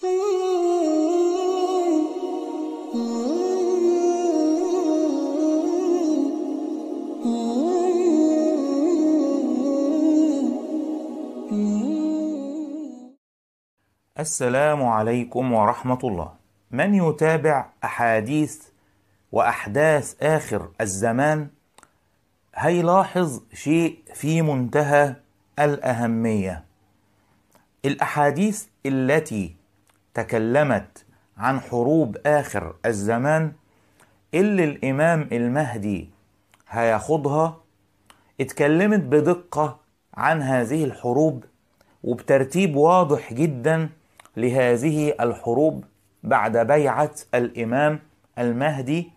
السلام عليكم ورحمة الله. من يتابع أحاديث وأحداث آخر الزمان هيلاحظ شيء في منتهى الأهمية. الأحاديث التي تكلمت عن حروب آخر الزمان اللي الإمام المهدي هياخدها اتكلمت بدقة عن هذه الحروب وبترتيب واضح جدا لهذه الحروب بعد بيعة الإمام المهدي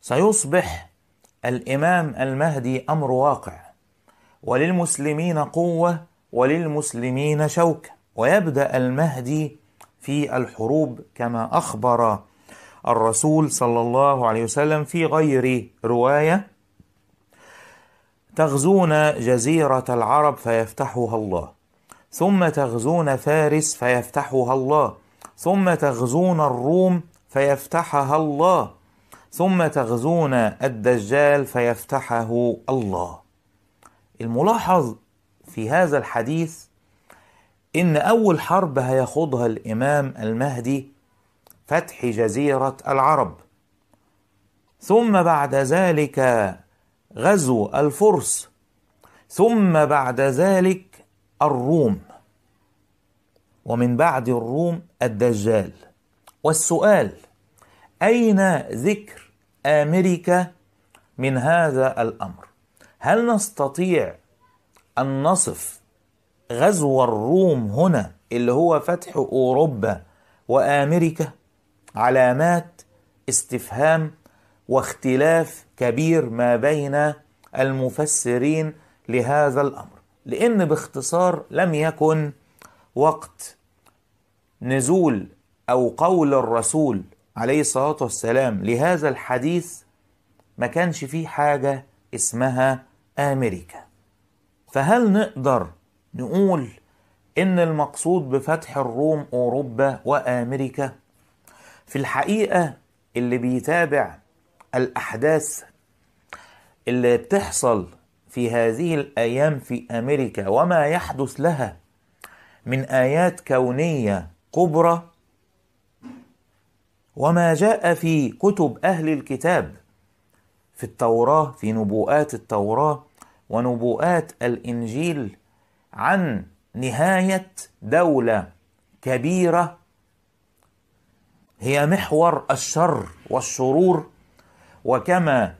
سيصبح الإمام المهدي أمر واقع وللمسلمين قوة وللمسلمين شوكة ويبدأ المهدي في الحروب كما اخبر الرسول صلى الله عليه وسلم في غير روايه تغزون جزيره العرب فيفتحها الله ثم تغزون فارس فيفتحها الله ثم تغزون الروم فيفتحها الله ثم تغزون الدجال فيفتحه الله الملاحظ في هذا الحديث إن أول حرب هيخوضها الإمام المهدي فتح جزيرة العرب ثم بعد ذلك غزو الفرس ثم بعد ذلك الروم ومن بعد الروم الدجال والسؤال أين ذكر أمريكا من هذا الأمر؟ هل نستطيع أن نصف غزو الروم هنا اللي هو فتح اوروبا وامريكا علامات استفهام واختلاف كبير ما بين المفسرين لهذا الامر لان باختصار لم يكن وقت نزول او قول الرسول عليه الصلاه والسلام لهذا الحديث ما كانش فيه حاجه اسمها امريكا فهل نقدر نقول ان المقصود بفتح الروم اوروبا وامريكا في الحقيقه اللي بيتابع الاحداث اللي بتحصل في هذه الايام في امريكا وما يحدث لها من ايات كونيه كبرى وما جاء في كتب اهل الكتاب في التوراه في نبوءات التوراه ونبوءات الانجيل عن نهاية دولة كبيرة هي محور الشر والشرور وكما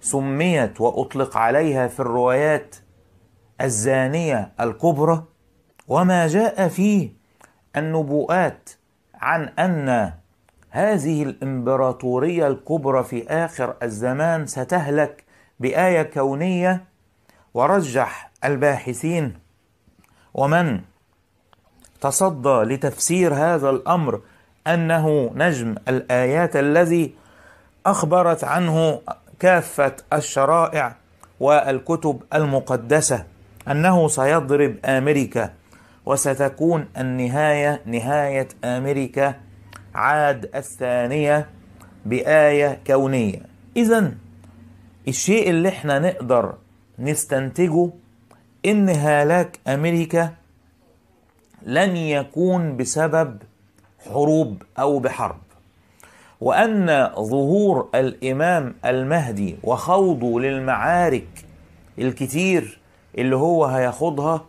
سميت واطلق عليها في الروايات الزانيه الكبرى وما جاء فيه النبوءات عن ان هذه الامبراطوريه الكبرى في اخر الزمان ستهلك بايه كونيه ورجح الباحثين ومن تصدى لتفسير هذا الامر انه نجم الايات الذي اخبرت عنه كافه الشرائع والكتب المقدسه انه سيضرب امريكا وستكون النهايه نهايه امريكا عاد الثانيه بايه كونيه اذا الشيء اللي احنا نقدر نستنتجه ان هلاك امريكا لن يكون بسبب حروب او بحرب وان ظهور الامام المهدي وخوضه للمعارك الكتير اللي هو هيخوضها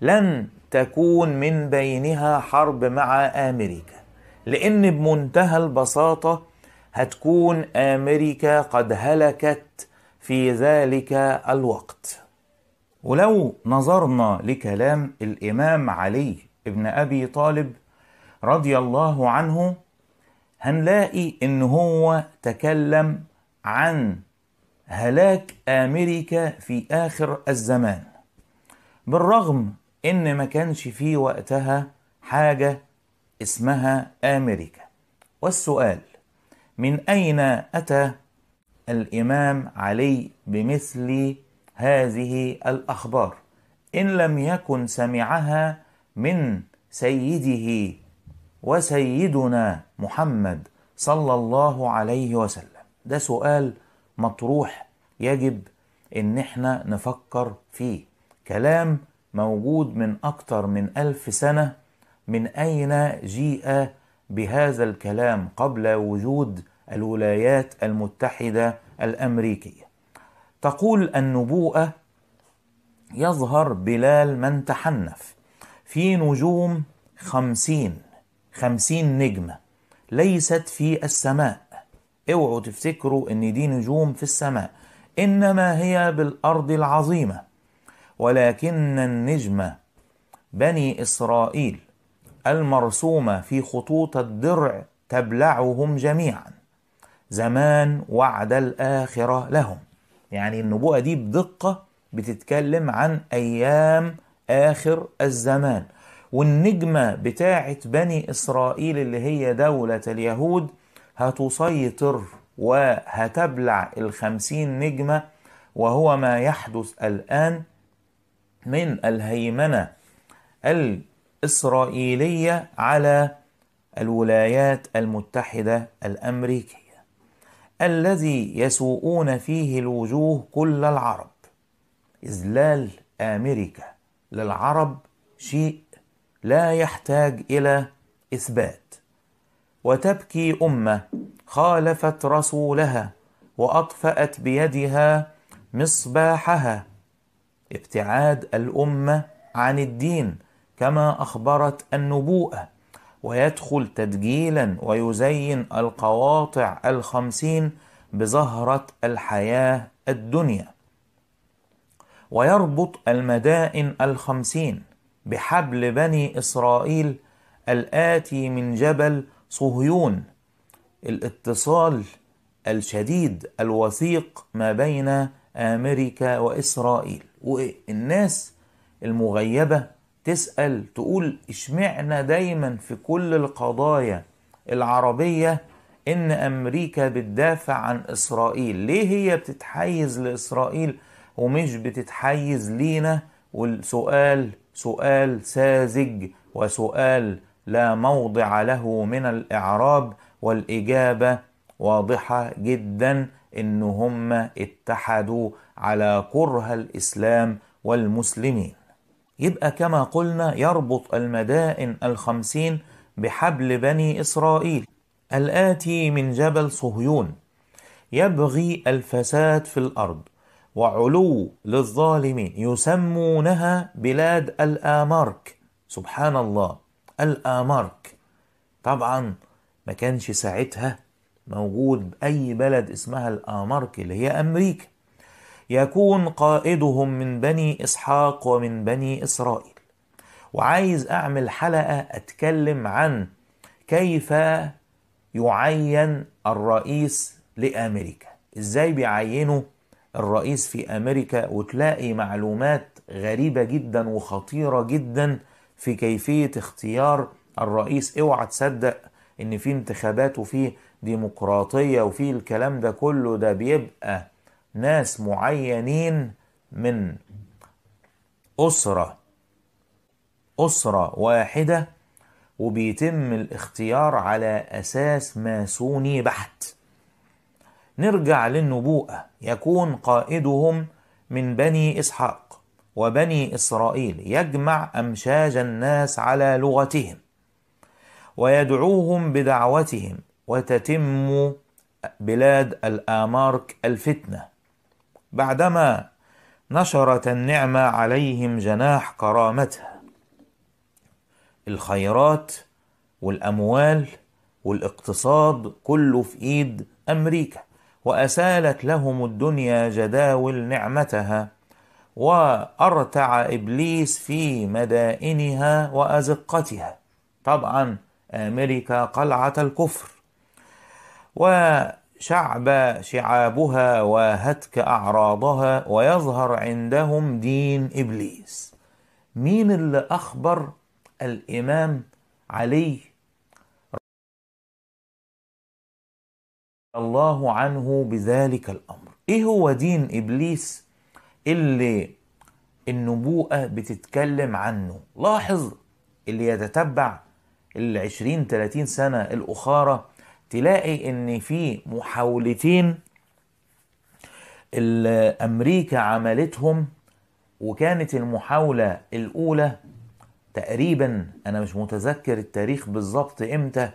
لن تكون من بينها حرب مع امريكا لان بمنتهى البساطه هتكون امريكا قد هلكت في ذلك الوقت ولو نظرنا لكلام الإمام علي ابن أبي طالب رضي الله عنه هنلاقي إن هو تكلم عن هلاك أمريكا في آخر الزمان بالرغم إن ما كانش في وقتها حاجة اسمها أمريكا والسؤال من أين أتى الإمام علي بمثل هذه الاخبار ان لم يكن سمعها من سيده وسيدنا محمد صلى الله عليه وسلم ده سؤال مطروح يجب ان احنا نفكر فيه كلام موجود من اكتر من الف سنه من اين جيء بهذا الكلام قبل وجود الولايات المتحده الامريكيه تقول النبوءة يظهر بلال من تحنف في نجوم خمسين خمسين نجمة ليست في السماء اوعوا تفتكروا ان دي نجوم في السماء انما هي بالارض العظيمة ولكن النجمة بني اسرائيل المرسومة في خطوط الدرع تبلعهم جميعا زمان وعد الآخرة لهم يعني النبوءة دي بدقة بتتكلم عن أيام آخر الزمان والنجمة بتاعة بني إسرائيل اللي هي دولة اليهود هتسيطر وهتبلع الخمسين نجمة وهو ما يحدث الآن من الهيمنة الإسرائيلية على الولايات المتحدة الأمريكية الذي يسوءون فيه الوجوه كل العرب إذلال أمريكا للعرب شيء لا يحتاج إلى إثبات وتبكي أمة خالفت رسولها وأطفأت بيدها مصباحها ابتعاد الأمة عن الدين كما أخبرت النبوءة ويدخل تدجيلا ويزين القواطع الخمسين بزهرة الحياة الدنيا ويربط المدائن الخمسين بحبل بني إسرائيل الآتي من جبل صهيون الاتصال الشديد الوثيق ما بين أمريكا وإسرائيل والناس المغيبة تسأل تقول اشمعنا دايما في كل القضايا العربية إن أمريكا بتدافع عن إسرائيل ليه هي بتتحيز لإسرائيل ومش بتتحيز لينا والسؤال سؤال ساذج وسؤال لا موضع له من الإعراب والإجابة واضحة جدا إن هم اتحدوا على كره الإسلام والمسلمين يبقى كما قلنا يربط المدائن الخمسين بحبل بني إسرائيل الآتي من جبل صهيون يبغي الفساد في الأرض وعلو للظالمين يسمونها بلاد الآمارك سبحان الله الآمارك طبعا ما كانش ساعتها موجود أي بلد اسمها الآمارك اللي هي أمريكا يكون قائدهم من بني إسحاق ومن بني إسرائيل وعايز أعمل حلقة أتكلم عن كيف يعين الرئيس لأمريكا إزاي بيعينوا الرئيس في أمريكا وتلاقي معلومات غريبة جدا وخطيرة جدا في كيفية اختيار الرئيس اوعى تصدق ان في انتخابات وفي ديمقراطية وفي الكلام ده كله ده بيبقى ناس معينين من أسرة أسرة واحدة وبيتم الاختيار على أساس ماسوني بحت نرجع للنبوءة يكون قائدهم من بني إسحاق وبني إسرائيل يجمع أمشاج الناس على لغتهم ويدعوهم بدعوتهم وتتم بلاد الآمارك الفتنة بعدما نشرت النعمة عليهم جناح كرامتها الخيرات والأموال والاقتصاد كله في إيد أمريكا وأسالت لهم الدنيا جداول نعمتها وأرتع إبليس في مدائنها وأزقتها طبعا أمريكا قلعة الكفر و شعب شعابها وهتك أعراضها ويظهر عندهم دين إبليس مين اللي أخبر الإمام علي الله عنه بذلك الأمر إيه هو دين إبليس اللي النبوءة بتتكلم عنه لاحظ اللي يتتبع العشرين تلاتين سنة الأخارة تلاقي ان في محاولتين امريكا عملتهم وكانت المحاولة الاولى تقريبا انا مش متذكر التاريخ بالظبط امتى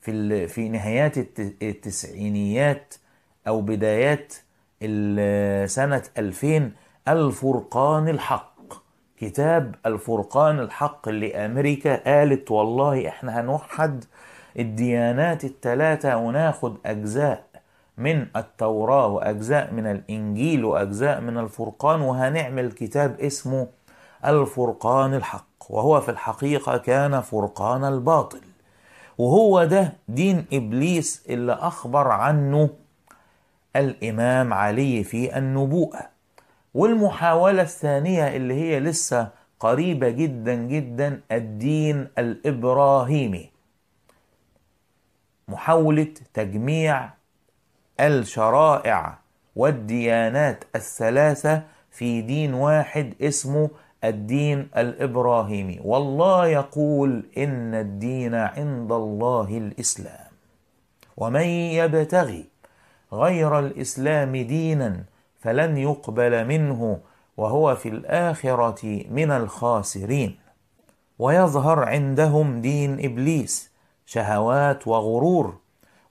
في في نهايات التسعينيات او بدايات سنة 2000 الفرقان الحق كتاب الفرقان الحق اللي امريكا قالت والله احنا هنوحد الديانات التلاتة وناخد أجزاء من التوراة وأجزاء من الإنجيل وأجزاء من الفرقان وهنعمل كتاب اسمه الفرقان الحق وهو في الحقيقة كان فرقان الباطل وهو ده دين إبليس اللي أخبر عنه الإمام علي في النبوءة والمحاولة الثانية اللي هي لسه قريبة جدا جدا الدين الإبراهيمي محاولة تجميع الشرائع والديانات الثلاثة في دين واحد اسمه الدين الابراهيمي والله يقول ان الدين عند الله الاسلام ومن يبتغي غير الاسلام دينا فلن يقبل منه وهو في الاخره من الخاسرين ويظهر عندهم دين ابليس شهوات وغرور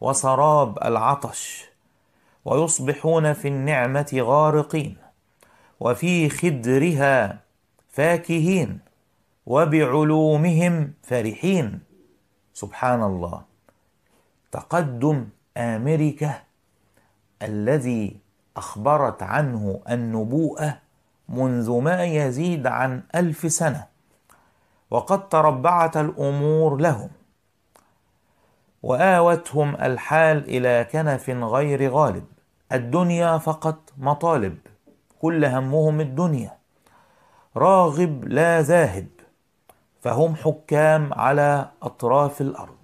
وسراب العطش ويصبحون في النعمه غارقين وفي خدرها فاكهين وبعلومهم فرحين سبحان الله تقدم امريكا الذي اخبرت عنه النبوءه منذ ما يزيد عن الف سنه وقد تربعت الامور لهم واوتهم الحال الى كنف غير غالب الدنيا فقط مطالب كل همهم الدنيا راغب لا ذاهب فهم حكام على اطراف الارض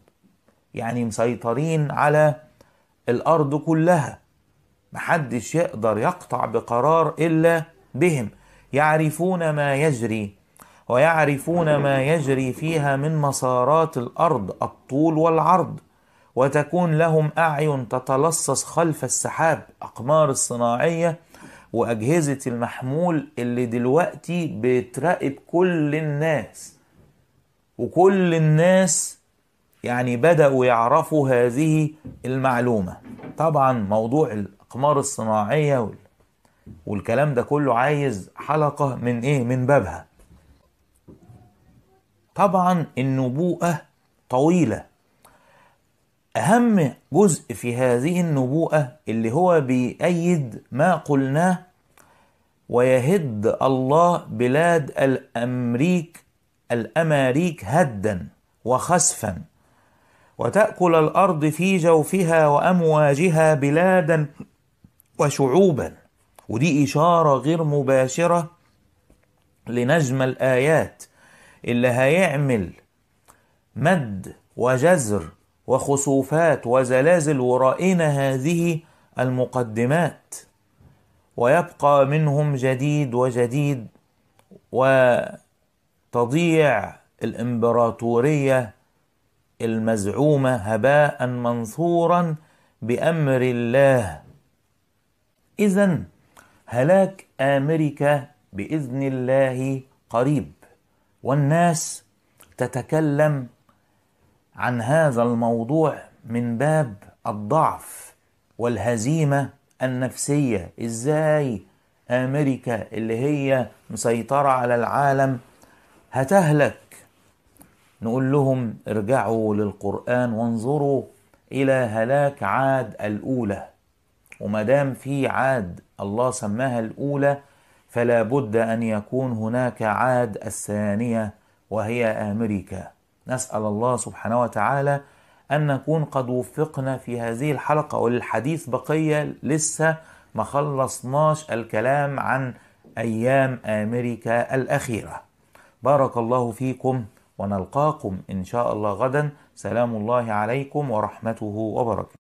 يعني مسيطرين على الارض كلها محدش يقدر يقطع بقرار الا بهم يعرفون ما يجري ويعرفون ما يجري فيها من مسارات الارض الطول والعرض وتكون لهم أعين تتلصص خلف السحاب أقمار الصناعية وأجهزة المحمول اللي دلوقتي بتراقب كل الناس وكل الناس يعني بدأوا يعرفوا هذه المعلومة طبعا موضوع الأقمار الصناعية والكلام ده كله عايز حلقة من إيه من بابها طبعا النبوءة طويلة أهم جزء في هذه النبوءة اللي هو بيأيد ما قلناه ويهد الله بلاد الأمريك الأماريك هدا وخسفا وتأكل الأرض في جوفها وأمواجها بلادا وشعوبا ودي إشارة غير مباشرة لنجم الآيات اللي هيعمل مد وجزر وخسوفات وزلازل ورائنا هذه المقدمات ويبقى منهم جديد وجديد وتضيع الامبراطوريه المزعومه هباء منثورا بامر الله اذا هلاك امريكا باذن الله قريب والناس تتكلم عن هذا الموضوع من باب الضعف والهزيمه النفسيه ازاي امريكا اللي هي مسيطره على العالم هتهلك نقول لهم ارجعوا للقران وانظروا الى هلاك عاد الاولى وما دام في عاد الله سماها الاولى فلا بد ان يكون هناك عاد الثانيه وهي امريكا نسأل الله سبحانه وتعالى أن نكون قد وفقنا في هذه الحلقة وللحديث بقية لسه ما خلصناش الكلام عن أيام أمريكا الأخيرة بارك الله فيكم ونلقاكم إن شاء الله غدا سلام الله عليكم ورحمته وبركاته